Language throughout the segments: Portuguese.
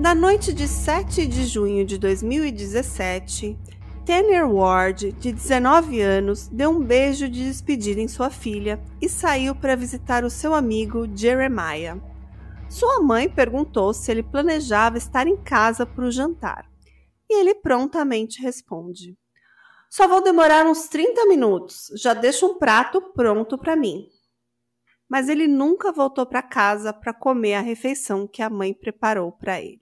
Na noite de 7 de junho de 2017, Tanner Ward, de 19 anos, deu um beijo de despedida em sua filha e saiu para visitar o seu amigo Jeremiah. Sua mãe perguntou se ele planejava estar em casa para o jantar. E ele prontamente responde: Só vou demorar uns 30 minutos, já deixo um prato pronto para mim. Mas ele nunca voltou para casa para comer a refeição que a mãe preparou para ele.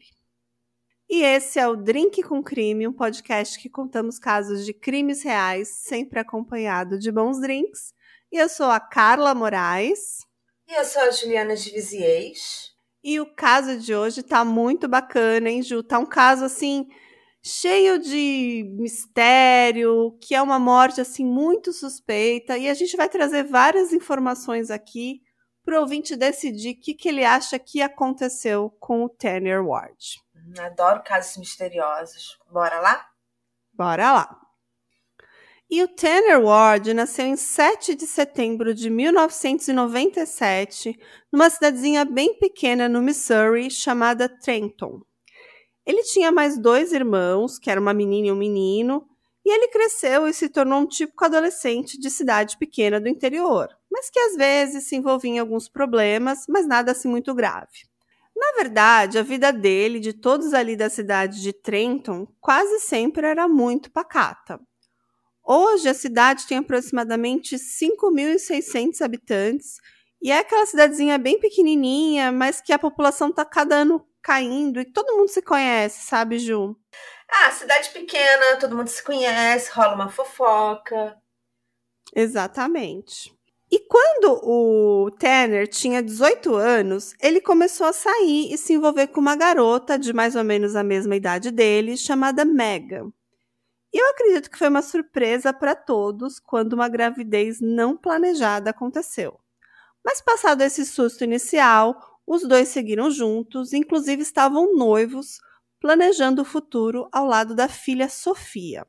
E esse é o Drink com Crime, um podcast que contamos casos de crimes reais, sempre acompanhado de bons drinks. E eu sou a Carla Moraes. E eu sou a Juliana de Viziers. E o caso de hoje tá muito bacana, hein, Ju? Tá um caso assim cheio de mistério, que é uma morte assim muito suspeita, e a gente vai trazer várias informações aqui para o ouvinte decidir o que, que ele acha que aconteceu com o Tanner Ward. Adoro casos misteriosos. Bora lá? Bora lá. E o Tanner Ward nasceu em 7 de setembro de 1997, numa cidadezinha bem pequena no Missouri chamada Trenton. Ele tinha mais dois irmãos, que era uma menina e um menino, e ele cresceu e se tornou um típico adolescente de cidade pequena do interior, mas que às vezes se envolvia em alguns problemas, mas nada assim muito grave. Na verdade, a vida dele, de todos ali da cidade de Trenton, quase sempre era muito pacata. Hoje, a cidade tem aproximadamente 5.600 habitantes e é aquela cidadezinha bem pequenininha, mas que a população tá cada ano caindo e todo mundo se conhece, sabe, Ju? Ah, cidade pequena, todo mundo se conhece, rola uma fofoca. Exatamente. E quando o Tanner tinha 18 anos, ele começou a sair e se envolver com uma garota de mais ou menos a mesma idade dele, chamada Megan. E eu acredito que foi uma surpresa para todos quando uma gravidez não planejada aconteceu. Mas passado esse susto inicial, os dois seguiram juntos, inclusive estavam noivos, planejando o futuro ao lado da filha Sofia.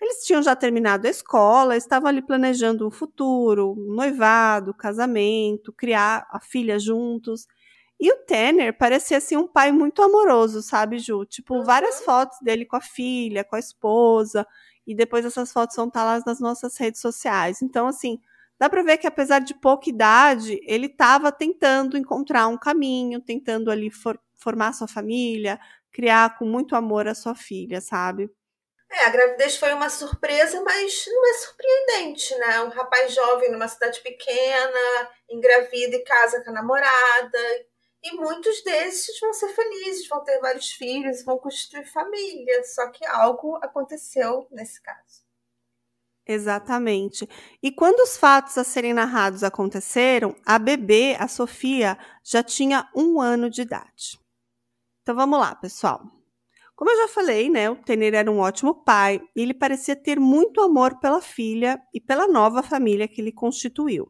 Eles tinham já terminado a escola, estavam ali planejando o futuro, noivado, casamento, criar a filha juntos. E o Tanner parecia assim um pai muito amoroso, sabe, Ju? Tipo, uhum. várias fotos dele com a filha, com a esposa, e depois essas fotos vão estar tá lá nas nossas redes sociais. Então, assim, dá para ver que apesar de pouca idade, ele estava tentando encontrar um caminho, tentando ali for formar sua família, criar com muito amor a sua filha, sabe? É, a gravidez foi uma surpresa, mas não é surpreendente, né? Um rapaz jovem numa cidade pequena, engravida e casa com a namorada. E muitos desses vão ser felizes, vão ter vários filhos, vão construir família. Só que algo aconteceu nesse caso. Exatamente. E quando os fatos a serem narrados aconteceram, a bebê, a Sofia, já tinha um ano de idade. Então vamos lá, pessoal. Como eu já falei, né, o Tener era um ótimo pai e ele parecia ter muito amor pela filha e pela nova família que ele constituiu.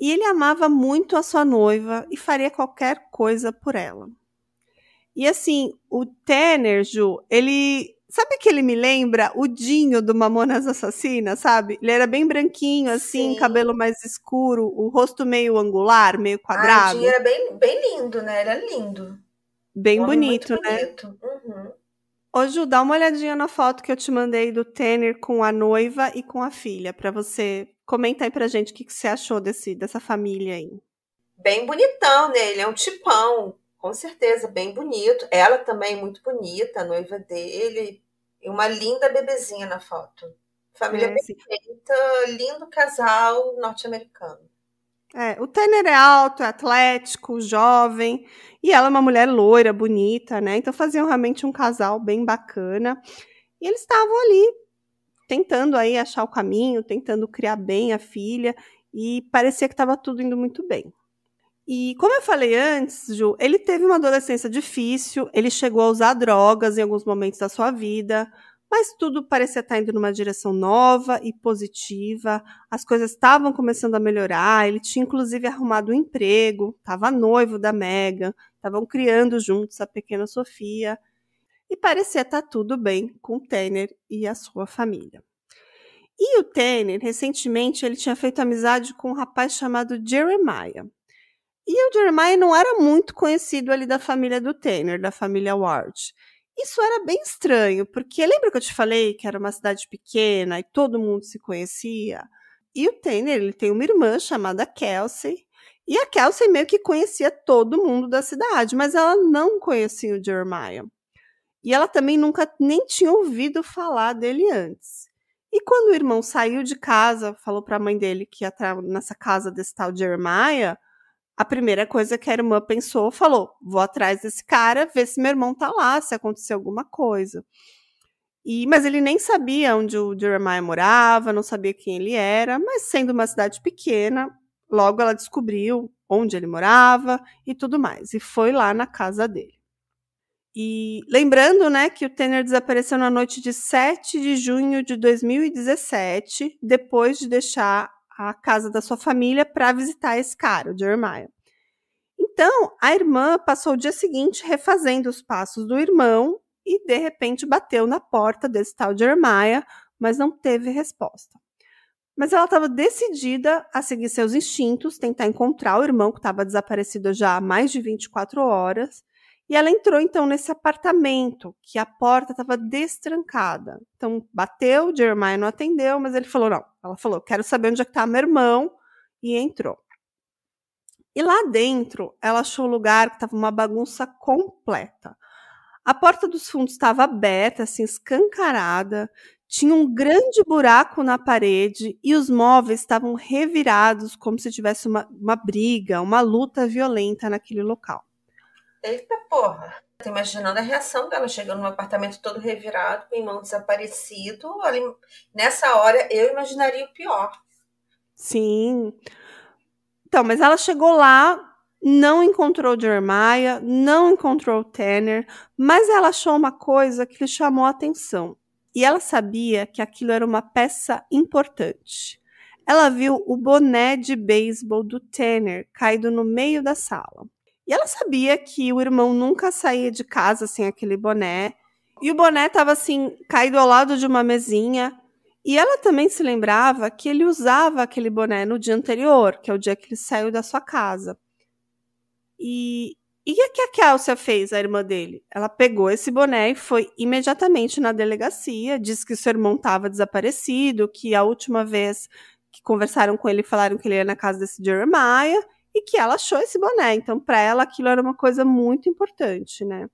E ele amava muito a sua noiva e faria qualquer coisa por ela. E assim, o Tener, Ju, ele. Sabe que ele me lembra o Dinho do Mamonas Assassinas, sabe? Ele era bem branquinho, assim, Sim. cabelo mais escuro, o rosto meio angular, meio quadrado. Ah, o Dinho era bem, bem lindo, né? Era lindo. Bem bonito, né? Bonito. Uhum. Ô, Ju, dá uma olhadinha na foto que eu te mandei do Tanner com a noiva e com a filha, para você comentar aí pra gente o que, que você achou desse, dessa família aí. Bem bonitão, né? Ele é um tipão, com certeza, bem bonito. Ela também muito bonita, a noiva dele. E uma linda bebezinha na foto. Família é, perfeita, lindo casal norte-americano. É, o Tanner é alto, é atlético, jovem, e ela é uma mulher loira, bonita, né? Então faziam realmente um casal bem bacana. E eles estavam ali tentando aí achar o caminho, tentando criar bem a filha, e parecia que estava tudo indo muito bem. E como eu falei antes, Ju, ele teve uma adolescência difícil, ele chegou a usar drogas em alguns momentos da sua vida, mas tudo parecia estar indo numa direção nova e positiva, as coisas estavam começando a melhorar, ele tinha inclusive arrumado um emprego, estava noivo da Megan, estavam criando juntos a pequena Sofia, e parecia estar tudo bem com o Tanner e a sua família. E o Tanner, recentemente, ele tinha feito amizade com um rapaz chamado Jeremiah. E o Jeremiah não era muito conhecido ali da família do Tanner, da família Ward. Isso era bem estranho, porque lembra que eu te falei que era uma cidade pequena e todo mundo se conhecia? E o Tanner, ele tem uma irmã chamada Kelsey, e a Kelsey meio que conhecia todo mundo da cidade, mas ela não conhecia o Jeremiah. E ela também nunca nem tinha ouvido falar dele antes. E quando o irmão saiu de casa, falou para a mãe dele que ia estar nessa casa desse tal Jeremiah, a primeira coisa que a irmã pensou, falou: vou atrás desse cara, ver se meu irmão tá lá, se acontecer alguma coisa. E, mas ele nem sabia onde o Jeremiah morava, não sabia quem ele era, mas sendo uma cidade pequena, logo ela descobriu onde ele morava e tudo mais, e foi lá na casa dele. E lembrando, né, que o Tanner desapareceu na noite de 7 de junho de 2017, depois de deixar a casa da sua família para visitar esse cara, o Jeremiah. Então, a irmã passou o dia seguinte refazendo os passos do irmão e, de repente, bateu na porta desse tal Jeremiah, mas não teve resposta. Mas ela estava decidida a seguir seus instintos, tentar encontrar o irmão que estava desaparecido já há mais de 24 horas e ela entrou então nesse apartamento, que a porta estava destrancada. Então bateu, Jeremiah não atendeu, mas ele falou: não. Ela falou: quero saber onde é que tá meu irmão. E entrou. E lá dentro, ela achou um lugar que estava uma bagunça completa. A porta dos fundos estava aberta, assim, escancarada, tinha um grande buraco na parede e os móveis estavam revirados, como se tivesse uma, uma briga, uma luta violenta naquele local. Eita porra! Tô imaginando a reação dela chegando no apartamento todo revirado, com o irmão desaparecido. Ali nessa hora eu imaginaria o pior. Sim. Então, mas ela chegou lá, não encontrou Jeremiah, não encontrou Tanner, mas ela achou uma coisa que lhe chamou a atenção. E ela sabia que aquilo era uma peça importante. Ela viu o boné de beisebol do Tanner caído no meio da sala. E ela sabia que o irmão nunca saía de casa sem aquele boné. E o boné estava assim, caído ao lado de uma mesinha. E ela também se lembrava que ele usava aquele boné no dia anterior, que é o dia que ele saiu da sua casa. E, e o que a Kelsey fez, a irmã dele? Ela pegou esse boné e foi imediatamente na delegacia, disse que seu irmão estava desaparecido, que a última vez que conversaram com ele falaram que ele ia na casa desse Jeremiah e que ela achou esse boné. Então, para ela, aquilo era uma coisa muito importante, né?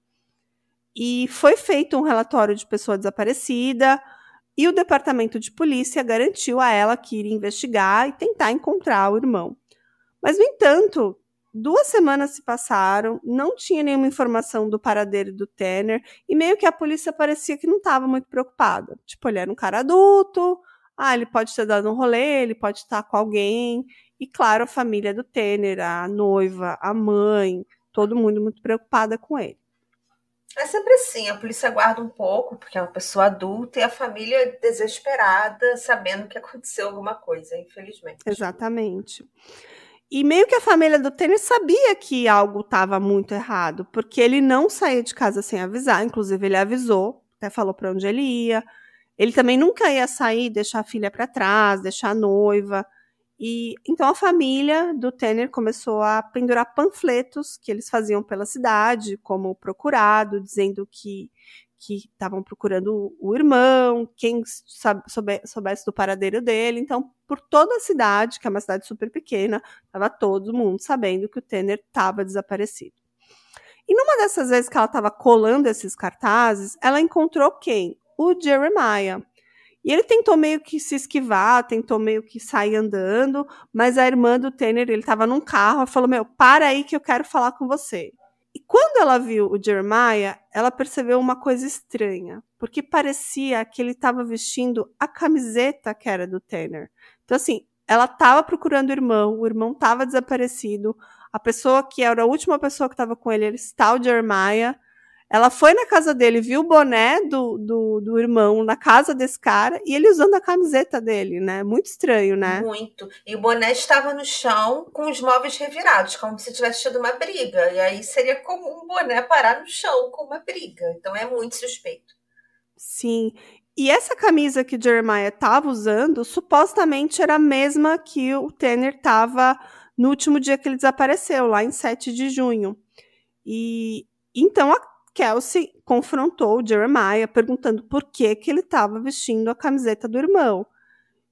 E foi feito um relatório de pessoa desaparecida e o departamento de polícia garantiu a ela que iria investigar e tentar encontrar o irmão. Mas, no entanto, duas semanas se passaram, não tinha nenhuma informação do paradeiro do Tanner e meio que a polícia parecia que não estava muito preocupada. Tipo, ele era um cara adulto, ah, ele pode ter dado um rolê, ele pode estar tá com alguém, e claro, a família do Tener, a noiva, a mãe, todo mundo muito preocupada com ele. É sempre assim, a polícia guarda um pouco, porque é uma pessoa adulta e a família é desesperada, sabendo que aconteceu alguma coisa, infelizmente. Exatamente. E meio que a família do Tênis sabia que algo estava muito errado, porque ele não saía de casa sem avisar, inclusive ele avisou, até falou para onde ele ia. Ele também nunca ia sair, deixar a filha para trás, deixar a noiva. E então a família do Tanner começou a pendurar panfletos que eles faziam pela cidade, como procurado, dizendo que que estavam procurando o irmão, quem soubesse do paradeiro dele. Então, por toda a cidade, que é uma cidade super pequena, estava todo mundo sabendo que o Tanner estava desaparecido. E numa dessas vezes que ela estava colando esses cartazes, ela encontrou quem? O Jeremiah, e ele tentou meio que se esquivar, tentou meio que sair andando, mas a irmã do Tanner, ele tava num carro, falou: Meu, para aí que eu quero falar com você. E quando ela viu o Jeremiah, ela percebeu uma coisa estranha, porque parecia que ele estava vestindo a camiseta que era do Tanner. Então, assim, ela estava procurando o irmão, o irmão estava desaparecido, a pessoa que era a última pessoa que estava com ele era está o Jeremiah, ela foi na casa dele, viu o boné do, do, do, irmão na casa desse cara e ele usando a camiseta dele, né? Muito estranho, né? Muito. E o boné estava no chão com os móveis revirados, como se tivesse tido uma briga. E aí seria comum um boné parar no chão com uma briga. Então é muito suspeito. Sim. E essa camisa que Jeremiah estava usando supostamente era a mesma que o Tanner estava no último dia que ele desapareceu, lá em 7 de junho. E então a Kelsey confrontou Jeremiah perguntando por que, que ele estava vestindo a camiseta do irmão.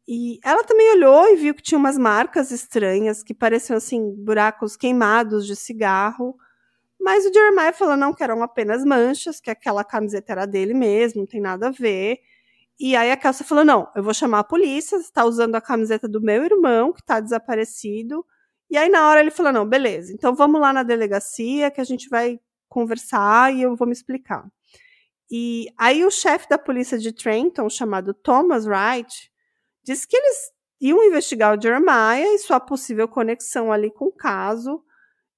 E ela também olhou e viu que tinha umas marcas estranhas que pareciam assim buracos queimados de cigarro. Mas o Jeremiah falou não que eram apenas manchas, que aquela camiseta era dele mesmo, não tem nada a ver. E aí a Kelsey falou: não, eu vou chamar a polícia, você está usando a camiseta do meu irmão, que está desaparecido. E aí na hora ele falou: não, beleza, então vamos lá na delegacia que a gente vai conversar e eu vou me explicar. E aí o chefe da polícia de Trenton, chamado Thomas Wright, disse que eles iam investigar o Jeremiah e sua possível conexão ali com o caso.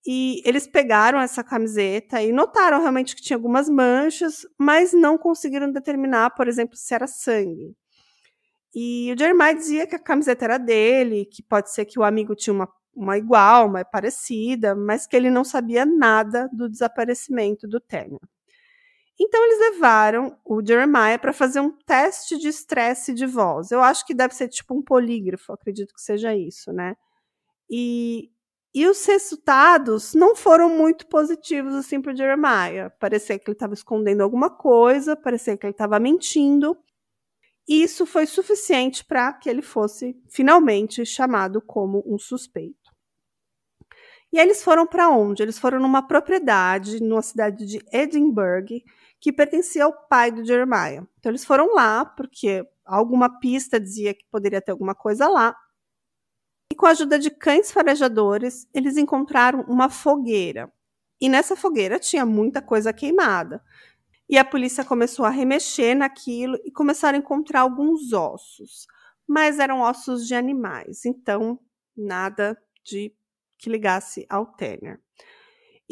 E eles pegaram essa camiseta e notaram realmente que tinha algumas manchas, mas não conseguiram determinar, por exemplo, se era sangue. E o Jeremiah dizia que a camiseta era dele, que pode ser que o amigo tinha uma uma igual, uma parecida, mas que ele não sabia nada do desaparecimento do Tanner. Então eles levaram o Jeremiah para fazer um teste de estresse de voz. Eu acho que deve ser tipo um polígrafo, acredito que seja isso, né? E, e os resultados não foram muito positivos assim para o Jeremiah. Parecia que ele estava escondendo alguma coisa, parecia que ele estava mentindo. E isso foi suficiente para que ele fosse finalmente chamado como um suspeito. E aí eles foram para onde? Eles foram numa propriedade, numa cidade de Edinburgh, que pertencia ao pai do Jeremiah. Então eles foram lá, porque alguma pista dizia que poderia ter alguma coisa lá. E com a ajuda de cães farejadores, eles encontraram uma fogueira. E nessa fogueira tinha muita coisa queimada. E a polícia começou a remexer naquilo e começaram a encontrar alguns ossos. Mas eram ossos de animais, então nada de que ligasse ao Tanner.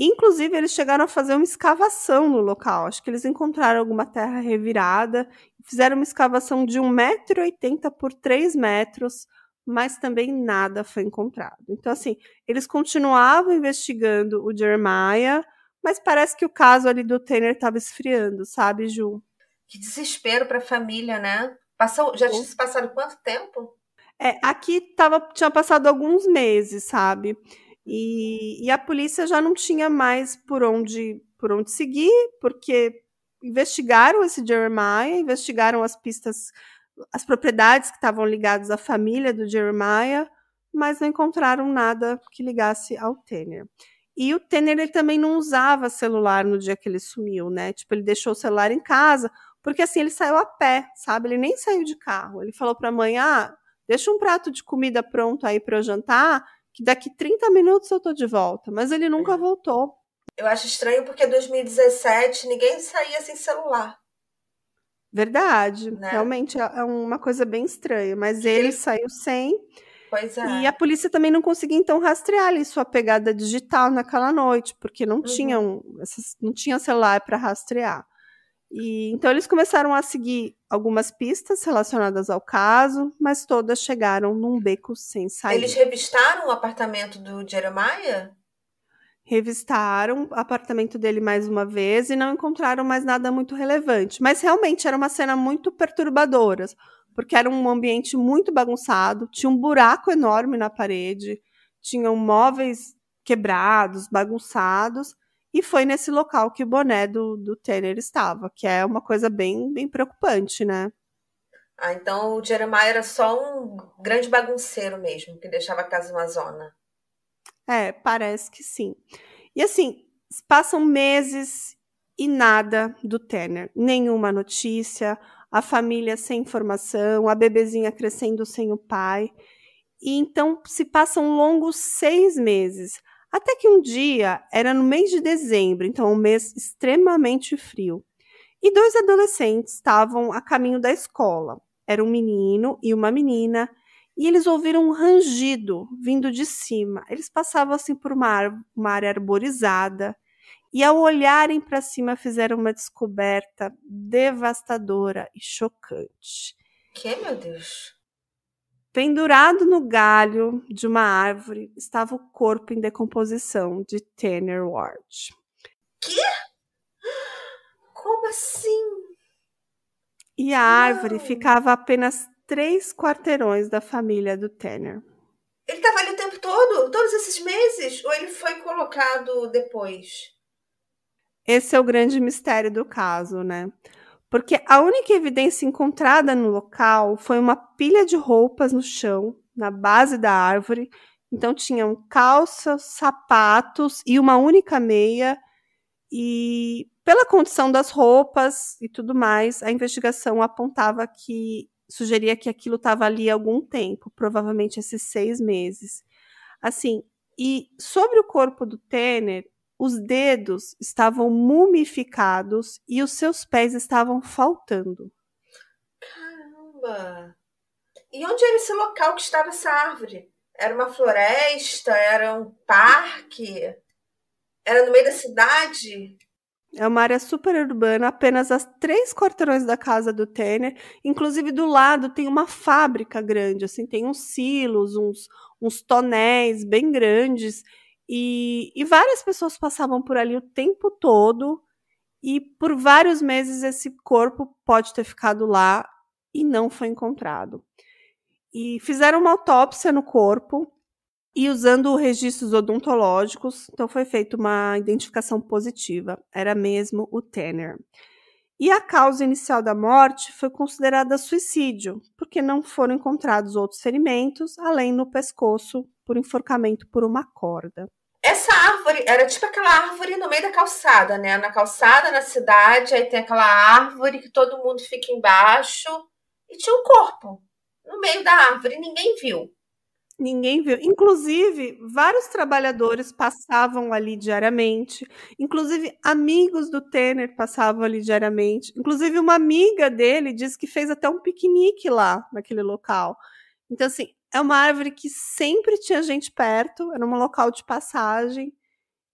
Inclusive, eles chegaram a fazer uma escavação no local. Acho que eles encontraram alguma terra revirada, fizeram uma escavação de 1,80m por 3 metros, mas também nada foi encontrado. Então, assim, eles continuavam investigando o Jeremiah, mas parece que o caso ali do Tanner estava esfriando, sabe, Ju? Que desespero para a família, né? Passou, já tinha se passado quanto tempo? É, aqui tava, tinha passado alguns meses, sabe? E, e, a polícia já não tinha mais por onde, por onde seguir, porque investigaram esse Jeremiah, investigaram as pistas, as propriedades que estavam ligadas à família do Jeremiah, mas não encontraram nada que ligasse ao Tanner. E o Tanner ele também não usava celular no dia que ele sumiu, né? Tipo, ele deixou o celular em casa, porque assim ele saiu a pé, sabe? Ele nem saiu de carro. Ele falou para a mãe: "Ah, Deixa um prato de comida pronto aí para eu jantar, que daqui 30 minutos eu tô de volta. Mas ele nunca uhum. voltou. Eu acho estranho porque 2017 ninguém saía sem celular. Verdade. Né? Realmente é, é uma coisa bem estranha. Mas ele, saiu sem. Pois é. E a polícia também não conseguia, então, rastrear ali sua pegada digital naquela noite, porque não, uhum. tinham, não tinha celular para rastrear. E então eles começaram a seguir algumas pistas relacionadas ao caso, mas todas chegaram num beco sem saída. Eles revistaram o apartamento do Jeremiah? Revistaram o apartamento dele mais uma vez e não encontraram mais nada muito relevante. Mas realmente era uma cena muito perturbadora, porque era um ambiente muito bagunçado, tinha um buraco enorme na parede, tinham móveis quebrados, bagunçados, e foi nesse local que o boné do, do Tanner estava, que é uma coisa bem, bem preocupante, né? Ah, então o Jeremiah era só um grande bagunceiro mesmo, que deixava a casa uma zona. É, parece que sim. E assim, passam meses e nada do Tanner. Nenhuma notícia, a família sem informação, a bebezinha crescendo sem o pai. E então se passam longos seis meses até que um dia era no mês de dezembro, então um mês extremamente frio, e dois adolescentes estavam a caminho da escola. Era um menino e uma menina, e eles ouviram um rangido vindo de cima. Eles passavam assim por uma, uma área arborizada, e ao olharem para cima fizeram uma descoberta devastadora e chocante. Que, meu Deus! Pendurado no galho de uma árvore estava o corpo em decomposição de Tanner Ward. Que? Como assim? E a Não. árvore ficava a apenas três quarteirões da família do Tanner. Ele estava ali o tempo todo? Todos esses meses? Ou ele foi colocado depois? Esse é o grande mistério do caso, né? porque a única evidência encontrada no local foi uma pilha de roupas no chão, na base da árvore. Então tinham calças, sapatos e uma única meia. E pela condição das roupas e tudo mais, a investigação apontava que sugeria que aquilo estava ali há algum tempo, provavelmente esses seis meses. Assim, e sobre o corpo do Tener os dedos estavam mumificados e os seus pés estavam faltando. Caramba! E onde era esse local que estava essa árvore? Era uma floresta? Era um parque? Era no meio da cidade? É uma área super urbana, apenas as três quarteirões da casa do Tanner. Inclusive, do lado tem uma fábrica grande, assim, tem uns silos, uns, uns tonéis bem grandes. E, e várias pessoas passavam por ali o tempo todo, e por vários meses esse corpo pode ter ficado lá e não foi encontrado. E fizeram uma autópsia no corpo e usando registros odontológicos, então foi feita uma identificação positiva, era mesmo o Tanner. E a causa inicial da morte foi considerada suicídio, porque não foram encontrados outros ferimentos além no pescoço por enforcamento por uma corda. Essa árvore era tipo aquela árvore no meio da calçada, né? Na calçada, na cidade, aí tem aquela árvore que todo mundo fica embaixo. E tinha um corpo no meio da árvore, ninguém viu. Ninguém viu. Inclusive, vários trabalhadores passavam ali diariamente. Inclusive, amigos do Tanner passavam ali diariamente. Inclusive, uma amiga dele disse que fez até um piquenique lá, naquele local. Então, assim, é uma árvore que sempre tinha gente perto, era um local de passagem,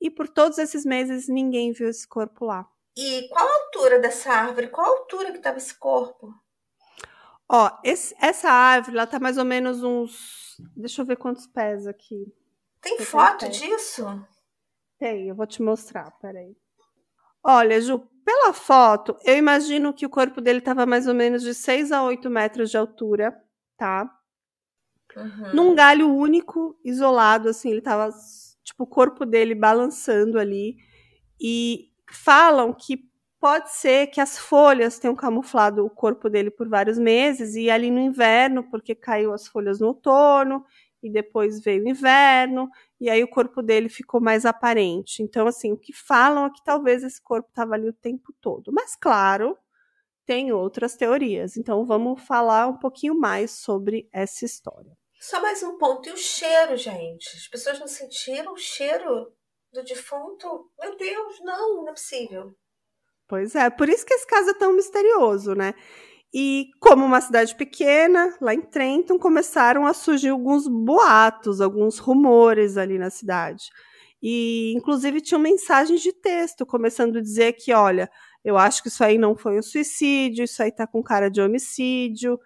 e por todos esses meses ninguém viu esse corpo lá. E qual a altura dessa árvore? Qual a altura que estava esse corpo? Ó, esse, essa árvore, ela tá mais ou menos uns. Deixa eu ver quantos pés aqui. Tem Você foto tem disso? Tem, eu vou te mostrar, peraí. Olha, Ju, pela foto, eu imagino que o corpo dele estava mais ou menos de 6 a 8 metros de altura, tá? uhum. num galho único, isolado, assim, ele tava, tipo, o corpo dele balançando ali. E falam que pode ser que as folhas tenham camuflado o corpo dele por vários meses, e ali no inverno, porque caiu as folhas no outono, e depois veio o inverno, e aí o corpo dele ficou mais aparente. Então, assim, o que falam é que talvez esse corpo estava ali o tempo todo. Mas, claro, tem outras teorias. Então, vamos falar um pouquinho mais sobre essa história. Só mais um ponto. E o cheiro, gente? As pessoas não sentiram o cheiro do defunto? Meu Deus, não, não é possível. Pois é, por isso que esse caso é tão misterioso, né? E como uma cidade pequena, lá em Trenton começaram a surgir alguns boatos, alguns rumores ali na cidade. E inclusive tinham mensagens de texto começando a dizer que, olha, eu acho que isso aí não foi um suicídio, isso aí tá com cara de homicídio.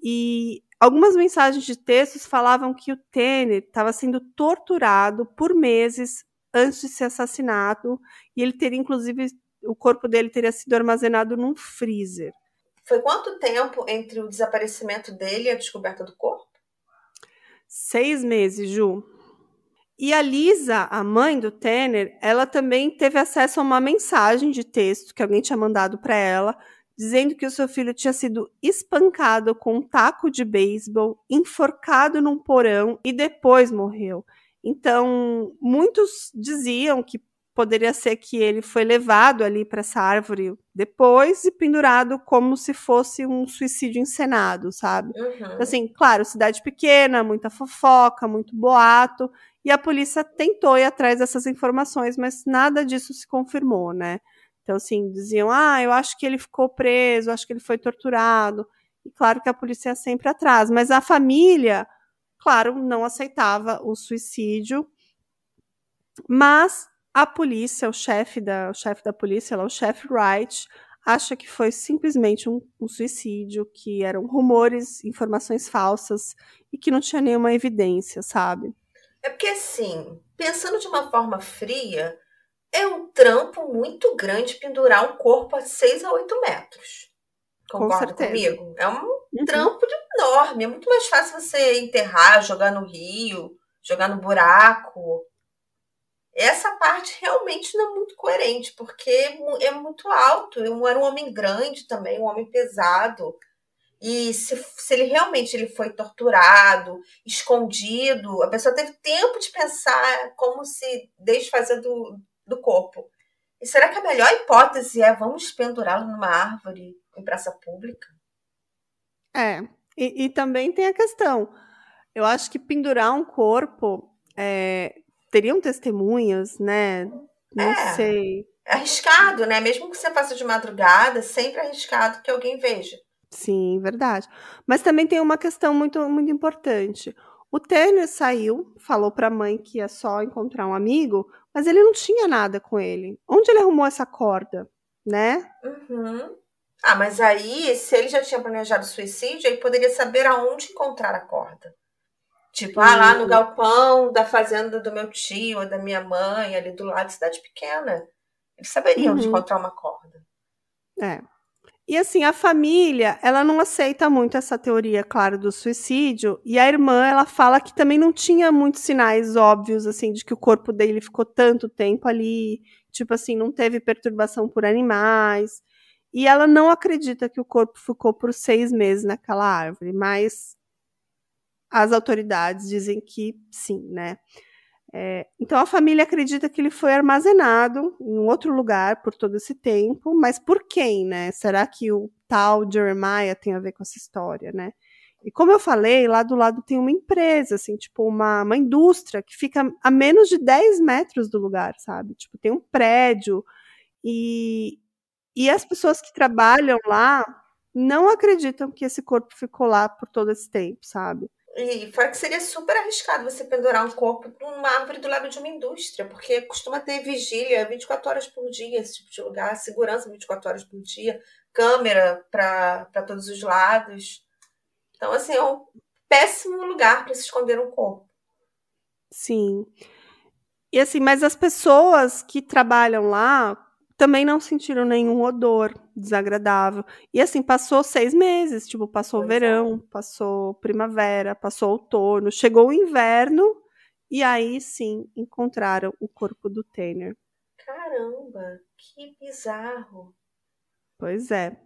E Algumas mensagens de textos falavam que o Tanner estava sendo torturado por meses antes de ser assassinado e ele teria, inclusive, o corpo dele teria sido armazenado num freezer. Foi quanto tempo entre o desaparecimento dele e a descoberta do corpo? Seis meses, Ju. E a Lisa, a mãe do Tanner, ela também teve acesso a uma mensagem de texto que alguém tinha mandado para ela, dizendo que o seu filho tinha sido espancado com um taco de beisebol, enforcado num porão e depois morreu. Então, muitos diziam que poderia ser que ele foi levado ali para essa árvore depois e pendurado como se fosse um suicídio encenado, sabe? Uhum. Então, assim, claro, cidade pequena, muita fofoca, muito boato, e a polícia tentou ir atrás dessas informações, mas nada disso se confirmou, né? Então, assim, diziam, ah, eu acho que ele ficou preso, acho que ele foi torturado. E claro que a polícia é sempre atrás, mas a família, claro, não aceitava o suicídio, mas a polícia, o chefe da, chefe da polícia, o chefe Wright, acha que foi simplesmente um, um, suicídio, que eram rumores, informações falsas e que não tinha nenhuma evidência, sabe? É porque assim, pensando de uma forma fria, é um trampo muito grande pendurar um corpo a 6 a 8 metros. Concorda Com comigo? É um uhum. trampo enorme. É muito mais fácil você enterrar, jogar no rio, jogar no buraco. Essa parte realmente não é muito coerente, porque é, é muito alto. Eu era um homem grande também, um homem pesado. E se, se ele realmente ele foi torturado, escondido, a pessoa teve tempo de pensar como se desfazer do, do corpo. E será que a melhor hipótese é vamos pendurá-lo numa árvore em praça pública? É, e, e, também tem a questão. Eu acho que pendurar um corpo é, teriam testemunhas, né? Não é, sei. É arriscado, né? Mesmo que você faça de madrugada, sempre arriscado que alguém veja. Sim, verdade. Mas também tem uma questão muito, muito importante. O Tanner saiu, falou para a mãe que ia só encontrar um amigo, mas ele não tinha nada com ele. Onde ele arrumou essa corda, né? Uhum. Ah, mas aí, se ele já tinha planejado suicídio, ele poderia saber aonde encontrar a corda. Tipo, ah, lá no uhum. galpão da fazenda do meu tio ou da minha mãe, ali do lado de cidade pequena. Eles saberiam uhum. onde encontrar uma corda. É. E assim, a família, ela não aceita muito essa teoria, claro, do suicídio, e a irmã, ela fala que também não tinha muitos sinais óbvios assim de que o corpo dele ficou tanto tempo ali, tipo assim, não teve perturbação por animais. E ela não acredita que o corpo ficou por seis meses naquela árvore, mas as autoridades dizem que sim, né? É, então a família acredita que ele foi armazenado em outro lugar por todo esse tempo, mas por quem, né? Será que o tal Jeremiah tem a ver com essa história, né? E como eu falei, lá do lado tem uma empresa, assim, tipo uma, uma indústria que fica a menos de 10 metros do lugar, sabe? Tipo, tem um prédio e, e as pessoas que trabalham lá não acreditam que esse corpo ficou lá por todo esse tempo, sabe? E fora que seria super arriscado você pendurar um corpo numa árvore do lado de uma indústria, porque costuma ter vigília 24 horas por dia, esse tipo de lugar, segurança 24 horas por dia, câmera para todos os lados. Então, assim, é um péssimo lugar para se esconder um corpo. Sim. E assim, mas as pessoas que trabalham lá também não sentiram nenhum odor desagradável. E assim, passou seis meses, tipo, passou pois é. verão, é. passou primavera, passou outono, chegou o inverno, e aí sim encontraram o corpo do Tanner. Caramba, que bizarro! Pois é.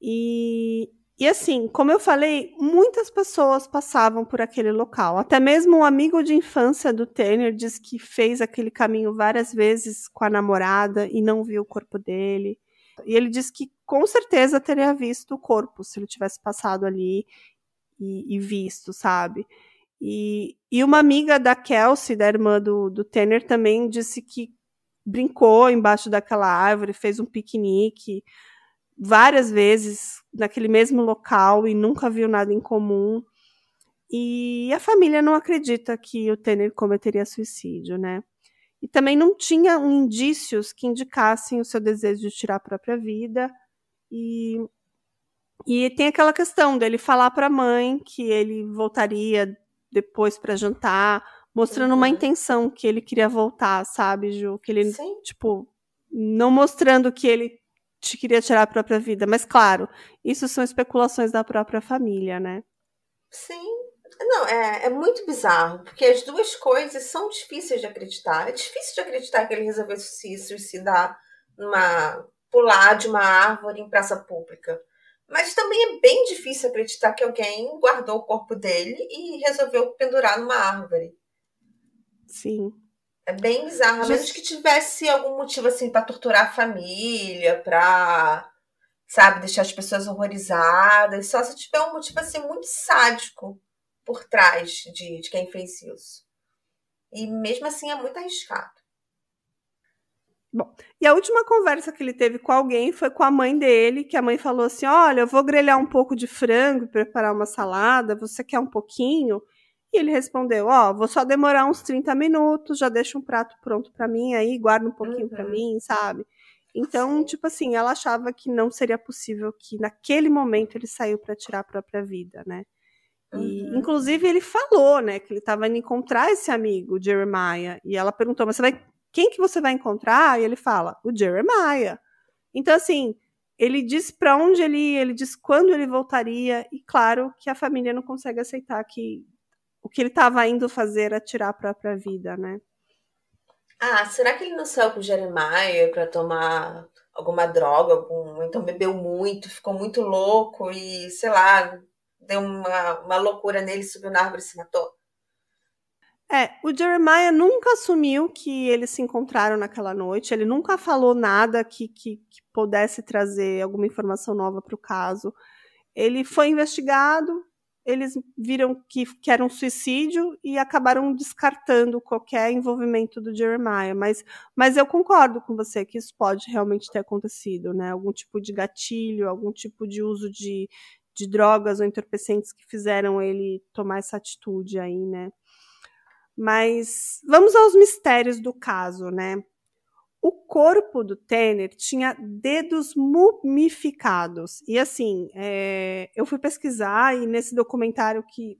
E e assim, como eu falei, muitas pessoas passavam por aquele local. Até mesmo um amigo de infância do Tanner diz que fez aquele caminho várias vezes com a namorada e não viu o corpo dele. E ele diz que com certeza teria visto o corpo se ele tivesse passado ali e, e visto, sabe? E, e, uma amiga da Kelsey, da irmã do, do Tanner, também disse que brincou embaixo daquela árvore, fez um piquenique várias vezes naquele mesmo local e nunca viu nada em comum. E a família não acredita que o Tanner cometeria suicídio, né? E também não tinha indícios que indicassem o seu desejo de tirar a própria vida. E, e tem aquela questão dele falar para a mãe que ele voltaria depois para jantar, mostrando uma uhum. intenção que ele queria voltar, sabe, Ju? Que ele, Sim. tipo, não mostrando que ele te queria tirar a própria vida. Mas, claro, isso são especulações da própria família, né? Sim. Não, é, é muito bizarro, porque as duas coisas são difíceis de acreditar. É difícil de acreditar que ele resolveu se suicidar numa. pular de uma árvore em praça pública. Mas também é bem difícil acreditar que alguém guardou o corpo dele e resolveu pendurar numa árvore. Sim. É bem bizarro, a menos que tivesse algum motivo assim para torturar a família, para sabe, deixar as pessoas horrorizadas, só se tiver um motivo assim muito sádico por trás de, de quem fez isso. E mesmo assim é muito arriscado. Bom, e a última conversa que ele teve com alguém foi com a mãe dele, que a mãe falou assim: Olha, eu vou grelhar um pouco de frango e preparar uma salada, você quer um pouquinho? E ele respondeu: Ó, oh, vou só demorar uns 30 minutos, já deixa um prato pronto para mim aí, guarda um pouquinho uhum. para mim, sabe? Então, Sim. tipo assim, ela achava que não seria possível que naquele momento ele saiu para tirar a própria vida, né? E, uhum. Inclusive, ele falou, né, que ele estava indo encontrar esse amigo, Jeremiah. E ela perguntou, mas você vai, quem que você vai encontrar? E ele fala, o Jeremiah. Então, assim, ele diz para onde ele ia, ele diz quando ele voltaria. E claro que a família não consegue aceitar que o que ele estava indo fazer era tirar a própria vida, né? Ah, será que ele não saiu com Jeremiah para tomar alguma droga, algum... então bebeu muito, ficou muito louco e, sei lá, deu uma, uma loucura nele, subiu na árvore e se matou? É, o Jeremiah nunca assumiu que eles se encontraram naquela noite, ele nunca falou nada que, que, que pudesse trazer alguma informação nova para o caso. Ele foi investigado, eles viram que, que era um suicídio e acabaram descartando qualquer envolvimento do Jeremiah. Mas, mas eu concordo com você que isso pode realmente ter acontecido, né? Algum tipo de gatilho, algum tipo de uso de, de drogas ou entorpecentes que fizeram ele tomar essa atitude aí, né? Mas vamos aos mistérios do caso, né? O corpo do Tanner tinha dedos mumificados. E assim, é, eu fui pesquisar e nesse documentário que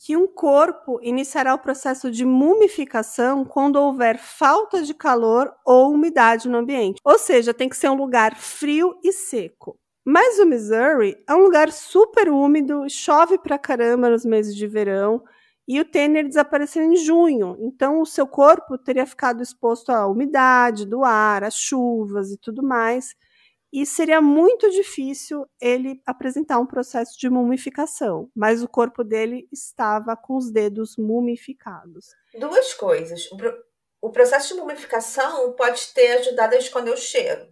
que um corpo iniciará o processo de mumificação quando houver falta de calor ou umidade no ambiente. Ou seja, tem que ser um lugar frio e seco. Mas o Missouri é um lugar super úmido, chove pra caramba nos meses de verão e o tênis desapareceu em junho. Então, o seu corpo teria ficado exposto à umidade do ar, às chuvas e tudo mais, e seria muito difícil ele apresentar um processo de mumificação. Mas o corpo dele estava com os dedos mumificados. Duas coisas. O processo de mumificação pode ter ajudado a esconder o cheiro.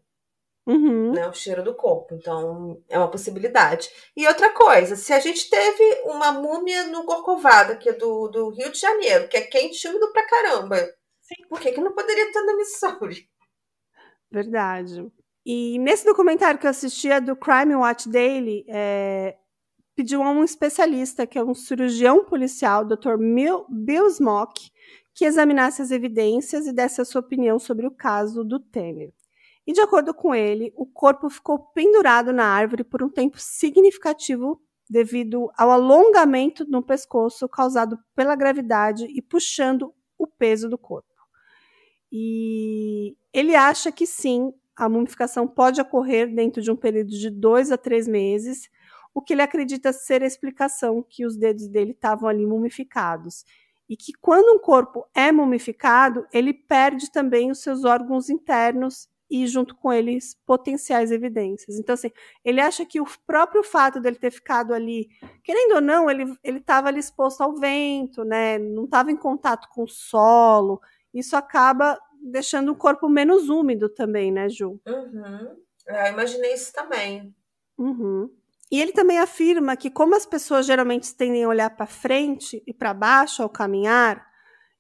Uhum. Né, o cheiro do corpo. Então, é uma possibilidade. E outra coisa, se a gente teve uma múmia no Corcovado, que é do, do Rio de Janeiro, que é quente e úmido pra caramba, Sim. por que, que não poderia ter na Missouri? Verdade. E nesse documentário que eu assistia do Crime Watch Daily, é, pediu a um especialista, que é um cirurgião policial, Dr. Bill Smock, que examinasse as evidências e desse a sua opinião sobre o caso do Temer. E de acordo com ele, o corpo ficou pendurado na árvore por um tempo significativo devido ao alongamento no pescoço causado pela gravidade e puxando o peso do corpo. E ele acha que sim, a mumificação pode ocorrer dentro de um período de dois a três meses, o que ele acredita ser a explicação que os dedos dele estavam ali mumificados. E que quando um corpo é mumificado, ele perde também os seus órgãos internos e junto com eles potenciais evidências. Então assim, ele acha que o próprio fato dele ter ficado ali, querendo ou não, ele ele estava ali exposto ao vento, né? Não estava em contato com o solo. Isso acaba deixando o corpo menos úmido também, né, Ju? Uhum. Ah, eu imaginei isso também. Uhum. E ele também afirma que como as pessoas geralmente tendem a olhar para frente e para baixo ao caminhar,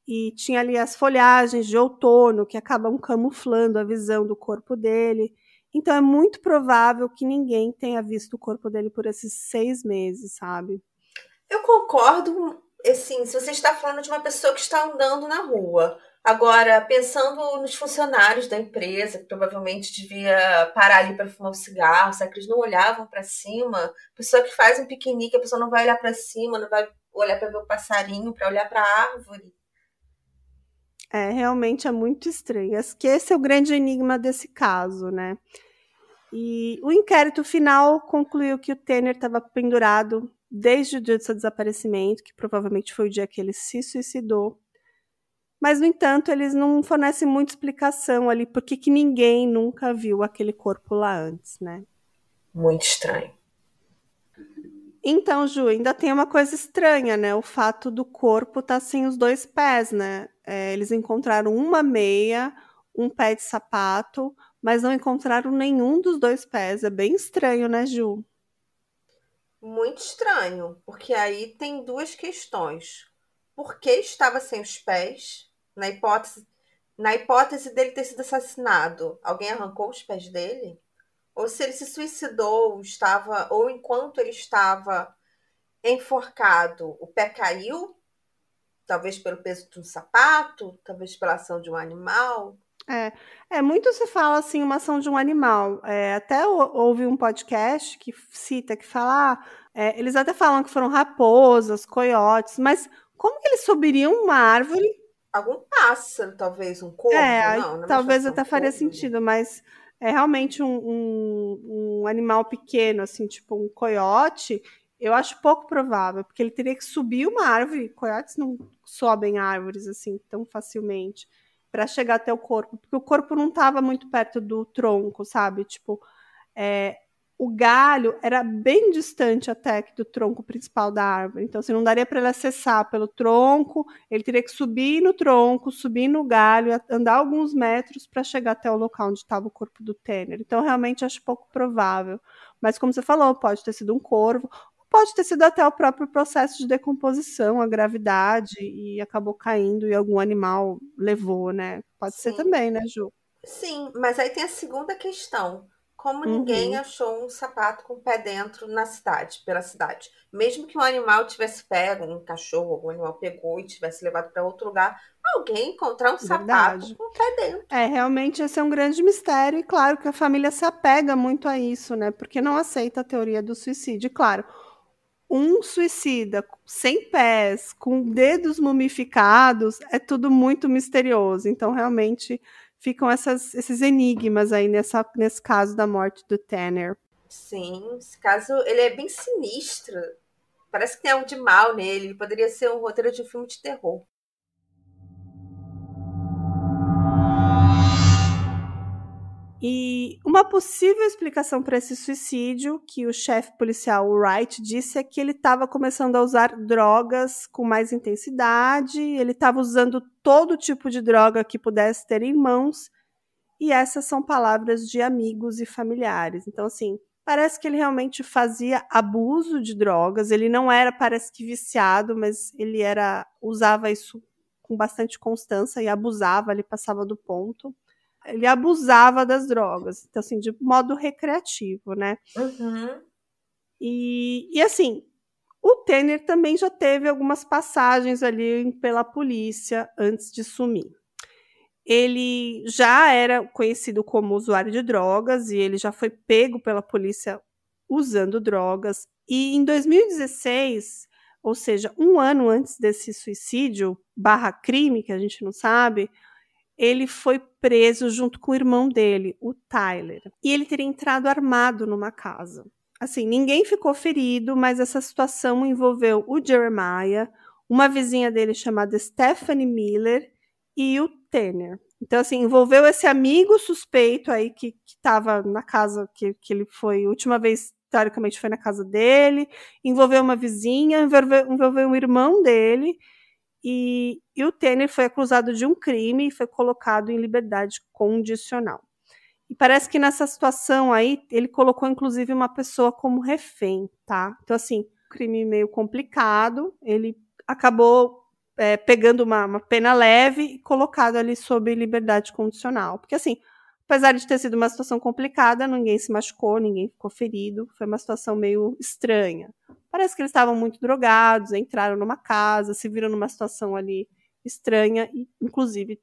e tinha ali as folhagens de outono que acabam camuflando a visão do corpo dele. Então é muito provável que ninguém tenha visto o corpo dele por esses seis meses, sabe? Eu concordo, assim, se você está falando de uma pessoa que está andando na rua. Agora, pensando nos funcionários da empresa, que provavelmente devia parar ali para fumar um cigarro, que eles não olhavam para cima, pessoa que faz um piquenique, a pessoa não vai olhar para cima, não vai olhar para ver o passarinho, para olhar para a árvore. É, realmente é muito estranho. Acho que esse é o grande enigma desse caso, né? E o inquérito final concluiu que o Tanner estava pendurado desde o dia do seu desaparecimento, que provavelmente foi o dia que ele se suicidou. Mas, no entanto, eles não fornecem muita explicação ali porque que ninguém nunca viu aquele corpo lá antes, né? Muito estranho. Então, Ju, ainda tem uma coisa estranha, né? O fato do corpo estar tá sem os dois pés, né? é, eles encontraram uma meia, um pé de sapato, mas não encontraram nenhum dos dois pés. É bem estranho, né, Ju? Muito estranho, porque aí tem duas questões. Por que estava sem os pés? Na hipótese, na hipótese dele ter sido assassinado, alguém arrancou os pés dele? Ou se ele se suicidou, estava, ou enquanto ele estava enforcado, o pé caiu talvez pelo peso de um sapato, talvez pela ação de um animal. É, é muito se fala assim, uma ação de um animal. É, até houve um podcast que cita, que fala, ah, é, eles até falam que foram raposas, coiotes, mas como que eles subiriam uma árvore? Algum pássaro, talvez, um corvo, é, não, não é Talvez até um faria corvo. Né? sentido, mas é realmente um, um, um, animal pequeno, assim, tipo um coiote, eu acho pouco provável, porque ele teria que subir uma árvore. Coiotes não sobem árvores assim tão facilmente para chegar até o corpo, porque o corpo não estava muito perto do tronco, sabe? Tipo, é, o galho era bem distante até do tronco principal da árvore. Então, assim, não daria para ele acessar pelo tronco, ele teria que subir no tronco, subir no galho, andar alguns metros para chegar até o local onde estava o corpo do Tanner. Então, realmente acho pouco provável. Mas, como você falou, pode ter sido um corvo, Pode ter sido até o próprio processo de decomposição, a gravidade, e acabou caindo e algum animal levou, né? Pode Sim. ser também, né, Ju? Sim, mas aí tem a segunda questão. Como uhum. ninguém achou um sapato com o pé dentro na cidade, pela cidade. Mesmo que um animal tivesse pego, um cachorro, algum animal pegou e tivesse levado para outro lugar, alguém encontrar um Verdade. sapato com o pé dentro. É, realmente esse é um grande mistério, e claro que a família se apega muito a isso, né? Porque não aceita a teoria do suicídio. Claro, um suicida sem pés, com dedos mumificados, é tudo muito misterioso. Então, realmente, ficam essas, esses enigmas aí nessa, nesse caso da morte do Tanner. Sim, esse caso ele é bem sinistro. Parece que tem algo de mal nele. Ele poderia ser um roteiro de um filme de terror. E uma possível explicação para esse suicídio que o chefe policial Wright disse é que ele estava começando a usar drogas com mais intensidade, ele estava usando todo tipo de droga que pudesse ter em mãos, e essas são palavras de amigos e familiares. Então, assim, parece que ele realmente fazia abuso de drogas, ele não era, parece que viciado, mas ele era usava isso com bastante constância e abusava, ele passava do ponto ele abusava das drogas, então assim, de modo recreativo, né? Uhum. E, e assim, o Tanner também já teve algumas passagens ali pela polícia antes de sumir. Ele já era conhecido como usuário de drogas e ele já foi pego pela polícia usando drogas. E em 2016, ou seja, um ano antes desse suicídio barra crime, que a gente não sabe, ele foi preso junto com o irmão dele, o Tyler. E ele teria entrado armado numa casa. Assim, ninguém ficou ferido, mas essa situação envolveu o Jeremiah, uma vizinha dele chamada Stephanie Miller e o Tanner. Então, assim, envolveu esse amigo suspeito aí que estava na casa que, que ele foi, última vez, teoricamente, foi na casa dele, envolveu uma vizinha, envolveu, envolveu um irmão dele e, e o Tanner foi acusado de um crime e foi colocado em liberdade condicional. E parece que nessa situação aí, ele colocou inclusive uma pessoa como refém, tá? Então, assim, crime meio complicado, ele acabou é, pegando uma, uma, pena leve e colocado ali sob liberdade condicional. Porque, assim, Apesar de ter sido uma situação complicada, ninguém se machucou, ninguém ficou ferido, foi uma situação meio estranha. Parece que eles estavam muito drogados, entraram numa casa, se viram numa situação ali estranha e, inclusive,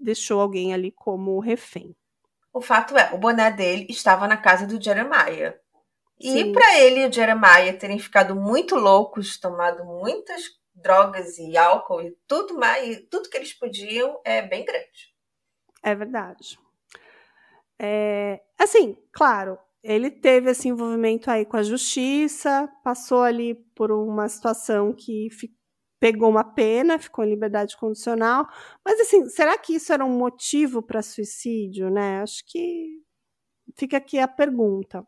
deixou alguém ali como refém. O fato é, o boné dele estava na casa do Jeremiah. E para ele e o Jeremiah terem ficado muito loucos, tomado muitas drogas e álcool e tudo mais, tudo que eles podiam é bem grande. É verdade. É, assim, claro, ele teve esse envolvimento aí com a justiça, passou ali por uma situação que pegou uma pena, ficou em liberdade condicional. Mas assim, será que isso era um motivo para suicídio, né? Acho que fica aqui a pergunta.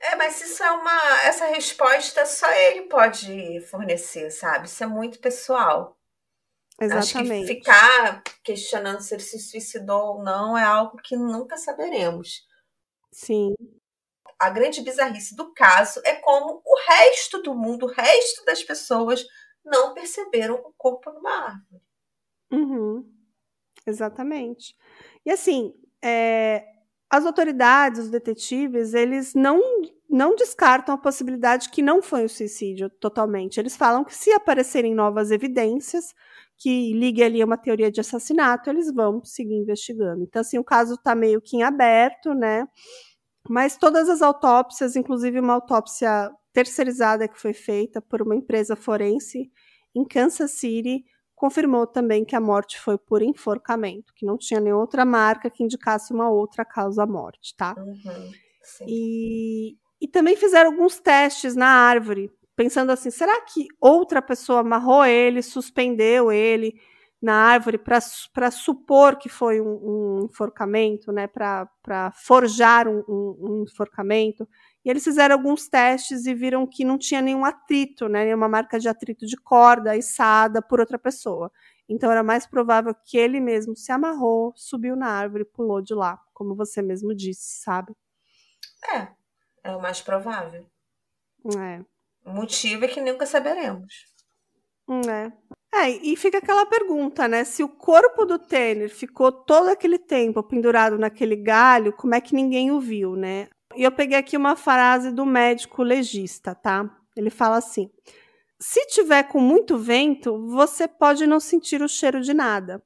É, mas isso é uma essa resposta só ele pode fornecer, sabe? Isso é muito pessoal. Exatamente. Acho que ficar questionando se ele se suicidou ou não é algo que nunca saberemos. Sim. A grande bizarrice do caso é como o resto do mundo, o resto das pessoas, não perceberam o corpo numa árvore. Uhum. Exatamente. E assim, é, as autoridades, os detetives, eles não, não descartam a possibilidade que não foi o suicídio totalmente. Eles falam que se aparecerem novas evidências, que ligue ali a uma teoria de assassinato, eles vão seguir investigando. Então, assim, o caso está meio que em aberto, né? Mas todas as autópsias, inclusive uma autópsia terceirizada que foi feita por uma empresa forense em Kansas City, confirmou também que a morte foi por enforcamento, que não tinha nenhuma outra marca que indicasse uma outra causa à morte, tá? Uhum, e, e também fizeram alguns testes na árvore pensando assim: será que outra pessoa amarrou ele, suspendeu ele na árvore para supor que foi um, um enforcamento, né? Para forjar um, um, um, enforcamento? E eles fizeram alguns testes e viram que não tinha nenhum atrito, né? Nenhuma marca de atrito de corda içada por outra pessoa. Então era mais provável que ele mesmo se amarrou, subiu na árvore e pulou de lá, como você mesmo disse, sabe? É, é o mais provável. É. O motivo é que nunca saberemos. né? é. e fica aquela pergunta, né? Se o corpo do Tanner ficou todo aquele tempo pendurado naquele galho, como é que ninguém o viu, né? E eu peguei aqui uma frase do médico legista, tá? Ele fala assim: se tiver com muito vento, você pode não sentir o cheiro de nada.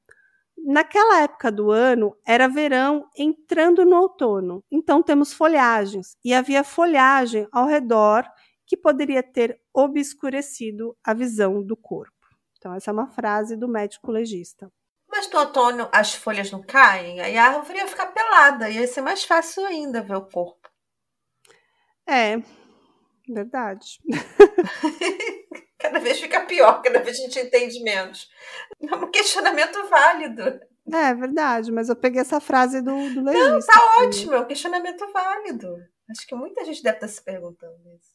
Naquela época do ano, era verão entrando no outono, então temos folhagens, e havia folhagem ao redor que poderia ter obscurecido a visão do corpo. Então, essa é uma frase do médico legista. Mas no outono as folhas não caem, aí a árvore ia ficar pelada, ia ser mais fácil ainda ver o corpo. É, verdade. cada vez fica pior, cada vez a gente entende menos. É um questionamento válido. É verdade, mas eu peguei essa frase do, do legista. Não, tá né? ótimo, é um questionamento válido. Acho que muita gente deve estar se perguntando isso.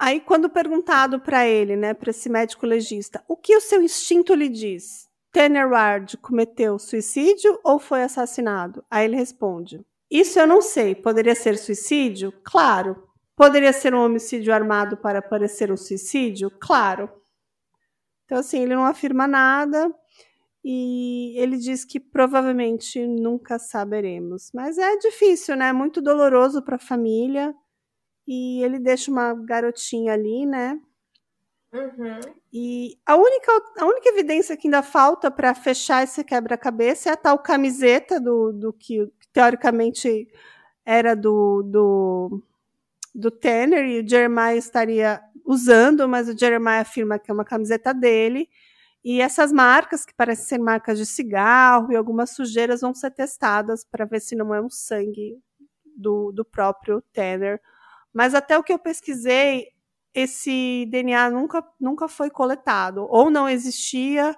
Aí, quando perguntado para ele, né, para esse médico legista, o que o seu instinto lhe diz? Ward cometeu suicídio ou foi assassinado? Aí ele responde: Isso eu não sei. Poderia ser suicídio? Claro. Poderia ser um homicídio armado para parecer um suicídio? Claro. Então, assim, ele não afirma nada e ele diz que provavelmente nunca saberemos. Mas é difícil, né? Muito doloroso para a família. E ele deixa uma garotinha ali, né? Uhum. E a única, a única evidência que ainda falta para fechar esse quebra-cabeça é a tal camiseta do, do que teoricamente era do, do, do Tanner e o Jeremiah estaria usando, mas o Jeremiah afirma que é uma camiseta dele. E essas marcas, que parecem ser marcas de cigarro e algumas sujeiras, vão ser testadas para ver se não é um sangue do, do próprio Tanner mas até o que eu pesquisei, esse DNA nunca, nunca foi coletado. Ou não existia,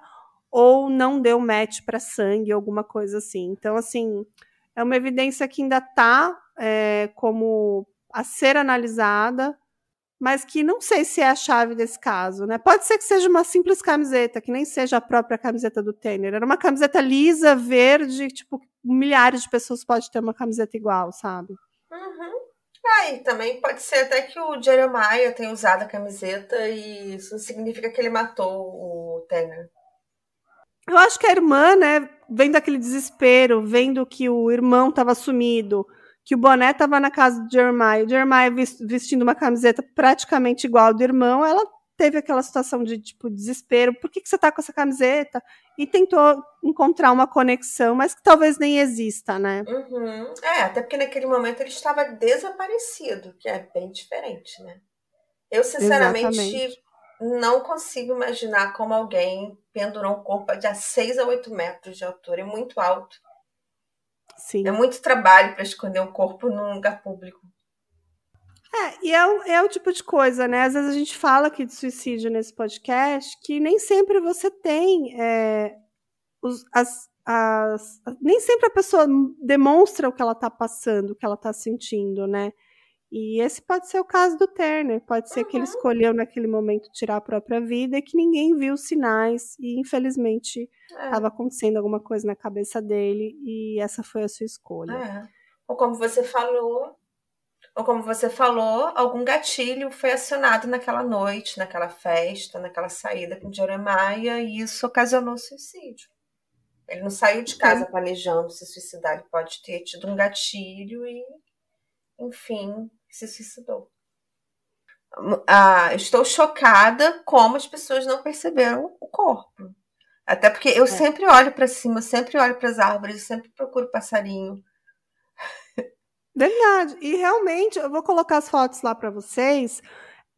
ou não deu match para sangue, alguma coisa assim. Então, assim, é uma evidência que ainda está é, como a ser analisada, mas que não sei se é a chave desse caso, né? Pode ser que seja uma simples camiseta, que nem seja a própria camiseta do Tanner. Era uma camiseta lisa, verde, tipo, milhares de pessoas podem ter uma camiseta igual, sabe? Uhum. Ah, e também pode ser até que o Jeremiah tenha usado a camiseta e isso significa que ele matou o Tanner. Eu acho que a irmã, né, vendo aquele desespero, vendo que o irmão estava sumido, que o boné estava na casa do Jeremiah, o Jeremiah vestindo uma camiseta praticamente igual ao do irmão, ela teve aquela situação de tipo desespero, por que, que você tá com essa camiseta? E tentou encontrar uma conexão, mas que talvez nem exista, né? Uhum. É, até porque naquele momento ele estava desaparecido, que é bem diferente, né? Eu, sinceramente, Exatamente. não consigo imaginar como alguém pendurou um corpo de a 6 a 8 metros de altura, é muito alto. Sim. É muito trabalho para esconder um corpo num lugar público. É, e é o, é o tipo de coisa, né? Às vezes a gente fala aqui de suicídio nesse podcast, que nem sempre você tem é, os, as, as, nem sempre a pessoa demonstra o que ela está passando, o que ela está sentindo, né? E esse pode ser o caso do Turner, pode ser uhum. que ele uhum. escolheu naquele momento tirar a própria vida e que ninguém viu os sinais e infelizmente estava é. acontecendo alguma coisa na cabeça dele e essa foi a sua escolha. É. Ou como você falou, ou como você falou, algum gatilho foi acionado naquela noite, naquela festa, naquela saída com Jeremiah e isso ocasionou suicídio. Ele não saiu de casa Sim. planejando se suicidar, ele pode ter tido um gatilho e, enfim, se suicidou. Ah, estou chocada como as pessoas não perceberam o corpo. Até porque eu é. sempre olho para cima, eu sempre olho para as árvores, eu sempre procuro passarinho. Verdade. E realmente, eu vou colocar as fotos lá para vocês.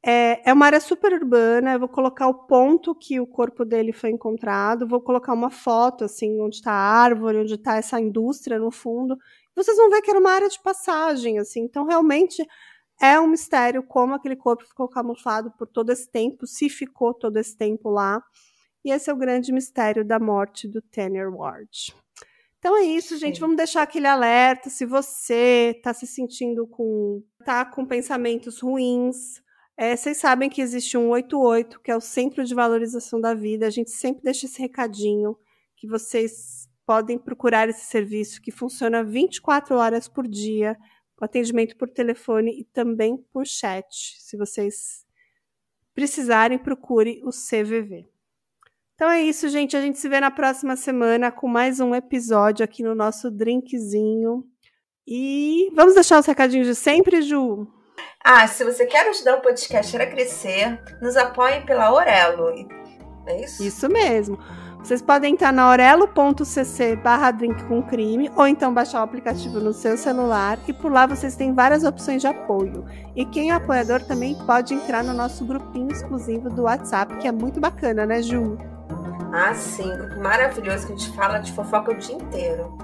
É, é, uma área super urbana. Eu vou colocar o ponto que o corpo dele foi encontrado. Vou colocar uma foto, assim, onde está a árvore, onde está essa indústria no fundo. Vocês vão ver que era uma área de passagem, assim. Então, realmente, é um mistério como aquele corpo ficou camuflado por todo esse tempo, se ficou todo esse tempo lá. E esse é o grande mistério da morte do Tanner Ward. Então é isso, gente. Sim. Vamos deixar aquele alerta. Se você está se sentindo com. tá com pensamentos ruins. É, vocês sabem que existe um 88, que é o Centro de Valorização da Vida. A gente sempre deixa esse recadinho que vocês podem procurar esse serviço que funciona 24 horas por dia, com atendimento por telefone e também por chat. Se vocês precisarem, procure o CVV. Então é isso, gente. A gente se vê na próxima semana com mais um episódio aqui no nosso drinkzinho. E vamos deixar os recadinhos de sempre, Ju? Ah, se você quer ajudar o podcast a crescer, nos apoie pela Orelo. É isso? Isso mesmo. Vocês podem entrar na orelo.cc barra drink com crime ou então baixar o aplicativo no seu celular e por lá vocês têm várias opções de apoio. E quem é apoiador também pode entrar no nosso grupinho exclusivo do WhatsApp, que é muito bacana, né, Ju? Ah, sim, grupo maravilhoso que a gente fala de fofoca o dia inteiro.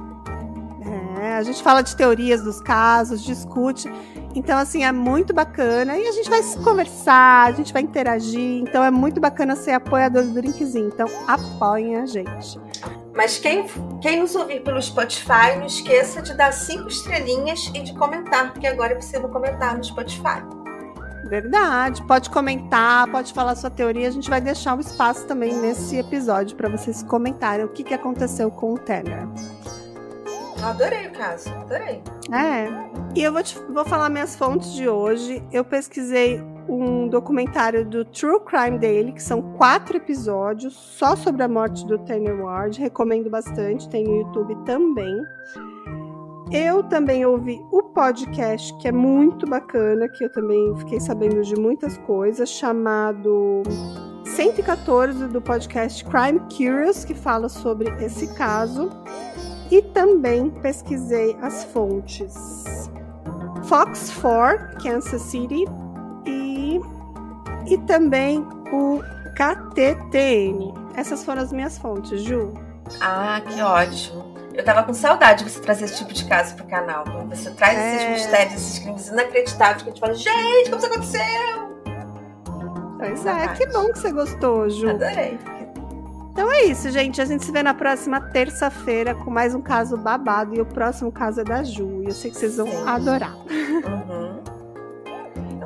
É, a gente fala de teorias dos casos, discute. Então, assim, é muito bacana. E a gente vai conversar, a gente vai interagir. Então, é muito bacana ser apoiador do Drinkzinho. Então, apoiem a gente. Mas quem, quem nos ouvir pelo Spotify, não esqueça de dar cinco estrelinhas e de comentar, porque agora é possível comentar no Spotify. Verdade. Pode comentar, pode falar sua teoria. A gente vai deixar um espaço também nesse episódio para vocês comentarem o que, que aconteceu com o Teller. Adorei o caso, adorei. É. E eu vou, te, vou falar minhas fontes de hoje. Eu pesquisei um documentário do True Crime Daily, que são quatro episódios só sobre a morte do Tanner Ward. Recomendo bastante, tem no YouTube também. Eu também ouvi o podcast, que é muito bacana, que eu também fiquei sabendo de muitas coisas, chamado 114 do podcast Crime Curious, que fala sobre esse caso. E também pesquisei as fontes. Fox 4, Kansas City, e, e também o KTTN. Essas foram as minhas fontes, Ju. Ah, que ótimo. Eu tava com saudade de você trazer esse tipo de caso pro canal. Né? Você traz é... esses mistérios, esses crimes inacreditáveis que a gente fala, gente, como isso aconteceu? Pois é, que bom que você gostou, Ju. Adorei. Então é isso, gente. A gente se vê na próxima terça-feira com mais um caso babado. E o próximo caso é da Ju. E eu sei que vocês vão Sim. adorar. Uhum.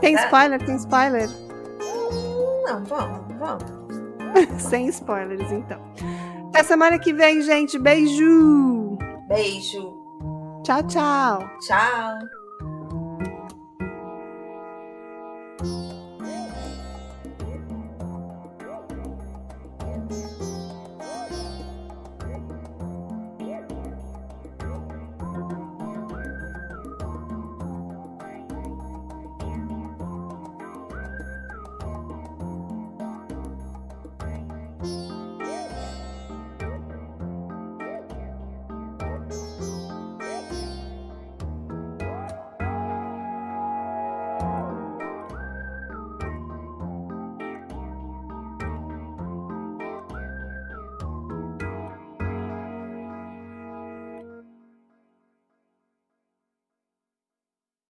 tem spoiler? Tem spoiler? Hum, não, vamos, vamos. Sem spoilers, então. Até semana que vem, gente. Beijo! Beijo. Tchau, tchau. Tchau.